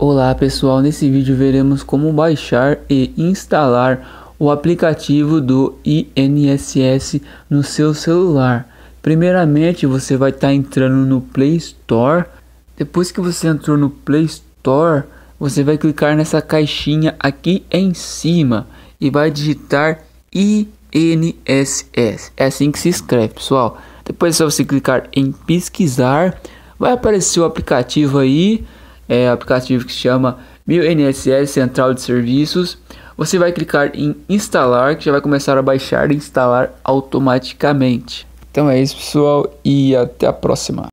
Olá pessoal, nesse vídeo veremos como baixar e instalar o aplicativo do INSS no seu celular. Primeiramente você vai estar tá entrando no Play Store. Depois que você entrou no Play Store, você vai clicar nessa caixinha aqui em cima e vai digitar INSS. É assim que se escreve pessoal. Depois é só você clicar em pesquisar, vai aparecer o aplicativo aí é, aplicativo que se chama Meu NSS Central de Serviços. Você vai clicar em instalar, que já vai começar a baixar e instalar automaticamente. Então é isso, pessoal, e até a próxima.